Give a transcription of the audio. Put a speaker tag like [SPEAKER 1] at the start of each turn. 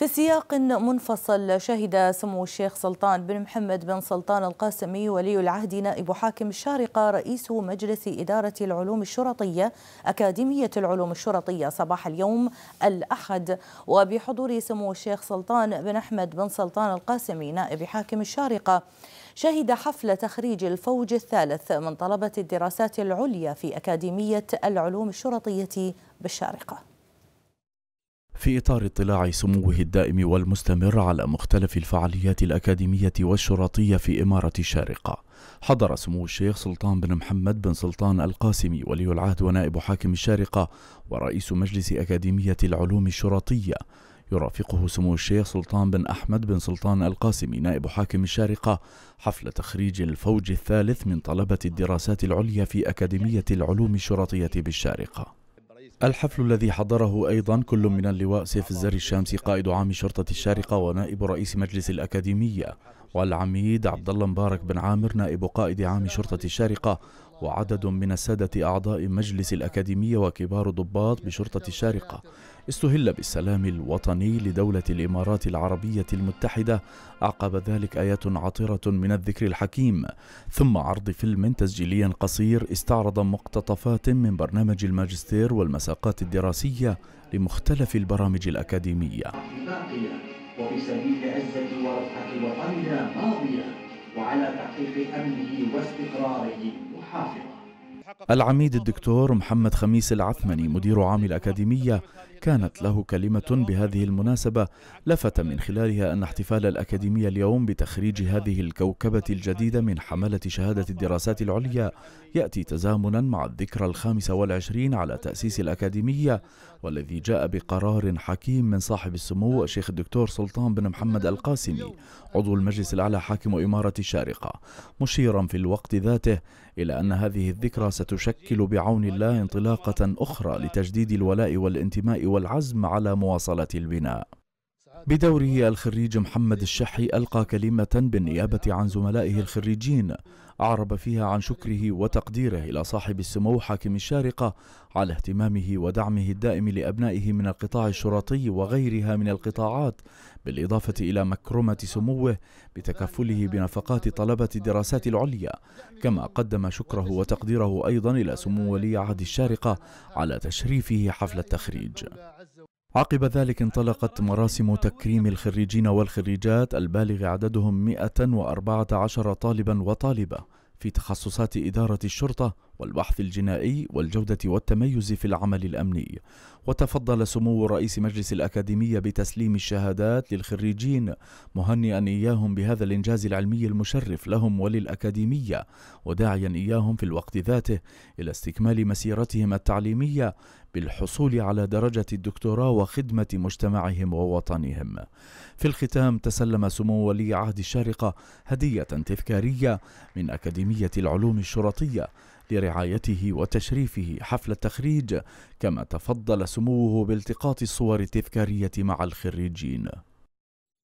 [SPEAKER 1] في سياق منفصل شهد سمو الشيخ سلطان بن محمد بن سلطان القاسمي ولي العهد نائب حاكم الشارقة رئيس مجلس إدارة العلوم الشرطية أكاديمية العلوم الشرطية صباح اليوم الأحد وبحضور سمو الشيخ سلطان بن أحمد بن سلطان القاسمي نائب حاكم الشارقة شهد حفل تخريج الفوج الثالث من طلبة الدراسات العليا في أكاديمية العلوم الشرطية بالشارقة
[SPEAKER 2] في إطار اطلاع سموه الدائم والمستمر على مختلف الفعاليات الأكاديمية والشرطية في إمارة الشارقة حضر سمو الشيخ سلطان بن محمد بن سلطان القاسمي ولي العهد ونائب حاكم الشارقة ورئيس مجلس أكاديمية العلوم الشرطية يرافقه سمو الشيخ سلطان بن أحمد بن سلطان القاسمي نائب حاكم الشارقة حفل تخريج الفوج الثالث من طلبة الدراسات العليا في أكاديمية العلوم الشرطية بالشارقة الحفل الذي حضره أيضا كل من اللواء سيف الزري الشامسي قائد عام شرطة الشارقة ونائب رئيس مجلس الأكاديمية والعميد عبد الله مبارك بن عامر نائب قائد عام شرطة الشارقة وعدد من السادة أعضاء مجلس الأكاديمية وكبار ضباط بشرطة الشارقة استهل بالسلام الوطني لدولة الإمارات العربية المتحدة اعقب ذلك آيات عطرة من الذكر الحكيم ثم عرض فيلم تسجيلي قصير استعرض مقتطفات من برنامج الماجستير والمساقات الدراسية لمختلف البرامج الأكاديمية وفي سبيل عزة وغير ماضية وعلى تحقيق أمنه واستقراره محافظة العميد الدكتور محمد خميس العثمني مدير عام الأكاديمية كانت له كلمة بهذه المناسبة لفت من خلالها أن احتفال الأكاديمية اليوم بتخريج هذه الكوكبة الجديدة من حملة شهادة الدراسات العليا يأتي تزامنا مع الذكرى الخامسة والعشرين على تأسيس الأكاديمية والذي جاء بقرار حكيم من صاحب السمو الشيخ الدكتور سلطان بن محمد القاسمي عضو المجلس الأعلى حاكم إمارة الشارقة مشيرا في الوقت ذاته إلا أن هذه الذكرى ستشكل بعون الله انطلاقة أخرى لتجديد الولاء والانتماء والعزم على مواصلة البناء بدوره الخريج محمد الشحي ألقى كلمة بالنيابة عن زملائه الخريجين أعرب فيها عن شكره وتقديره إلى صاحب السمو حاكم الشارقة على اهتمامه ودعمه الدائم لأبنائه من القطاع الشرطي وغيرها من القطاعات بالإضافة إلى مكرمة سموه بتكفله بنفقات طلبة الدراسات العليا كما قدم شكره وتقديره أيضا إلى سمو ولي عهد الشارقة على تشريفه حفل التخريج عقب ذلك انطلقت مراسم تكريم الخريجين والخريجات البالغ عددهم 114 طالبا وطالبة في تخصصات إدارة الشرطة والبحث الجنائي والجودة والتميز في العمل الأمني وتفضل سمو رئيس مجلس الأكاديمية بتسليم الشهادات للخريجين مهنئا إياهم بهذا الإنجاز العلمي المشرف لهم وللأكاديمية وداعيا إياهم في الوقت ذاته إلى استكمال مسيرتهم التعليمية بالحصول على درجة الدكتوراه وخدمة مجتمعهم ووطنهم. في الختام تسلم سمو ولي عهد الشارقة هدية تذكارية من أكاديمية العلوم الشرطية لرعايته وتشريفه حفل التخريج كما تفضل سموه بالتقاط الصور التذكارية مع الخريجين